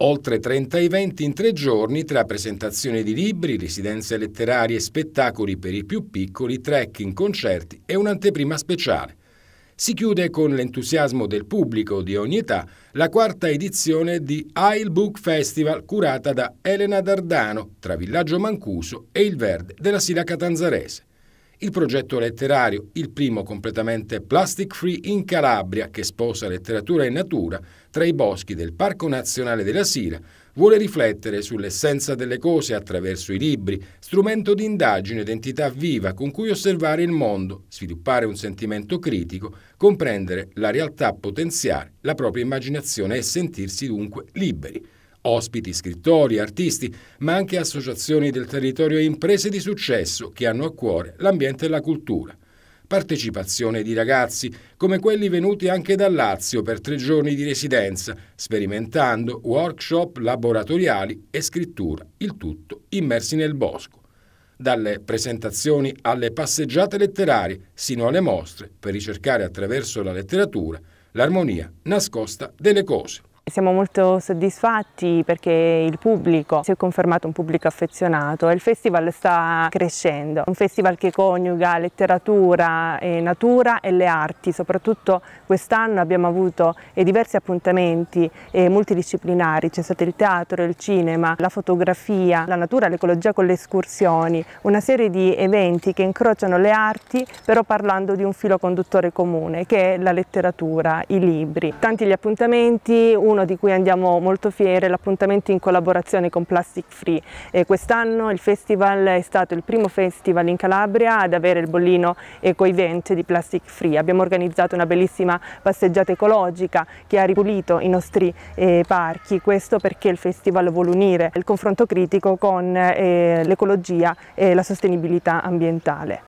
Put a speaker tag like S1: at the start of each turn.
S1: Oltre 30 eventi in tre giorni tra presentazione di libri, residenze letterarie, spettacoli per i più piccoli, trekking, concerti e un'anteprima speciale. Si chiude con l'entusiasmo del pubblico di ogni età la quarta edizione di Isle Book Festival curata da Elena Dardano tra Villaggio Mancuso e il Verde della Silaca Tanzarese. Il progetto letterario, il primo completamente plastic free in Calabria, che sposa letteratura e natura tra i boschi del Parco Nazionale della Sira, vuole riflettere sull'essenza delle cose attraverso i libri, strumento di indagine identità viva con cui osservare il mondo, sviluppare un sentimento critico, comprendere la realtà potenziare la propria immaginazione e sentirsi dunque liberi ospiti scrittori, artisti, ma anche associazioni del territorio e imprese di successo che hanno a cuore l'ambiente e la cultura. Partecipazione di ragazzi, come quelli venuti anche dal Lazio per tre giorni di residenza, sperimentando workshop laboratoriali e scrittura, il tutto immersi nel bosco. Dalle presentazioni alle passeggiate letterarie, sino alle mostre, per ricercare attraverso la letteratura l'armonia nascosta delle cose.
S2: Siamo molto soddisfatti perché il pubblico si è confermato un pubblico affezionato e il festival sta crescendo, un festival che coniuga letteratura, e natura e le arti, soprattutto quest'anno abbiamo avuto eh, diversi appuntamenti eh, multidisciplinari, c'è stato il teatro, il cinema, la fotografia, la natura, l'ecologia con le escursioni, una serie di eventi che incrociano le arti però parlando di un filo conduttore comune che è la letteratura, i libri. Tanti gli appuntamenti, un uno di cui andiamo molto fiere è l'appuntamento in collaborazione con Plastic Free. Quest'anno il festival è stato il primo festival in Calabria ad avere il bollino eco-event di Plastic Free. Abbiamo organizzato una bellissima passeggiata ecologica che ha ripulito i nostri eh, parchi, questo perché il festival vuole unire il confronto critico con eh, l'ecologia e la sostenibilità ambientale.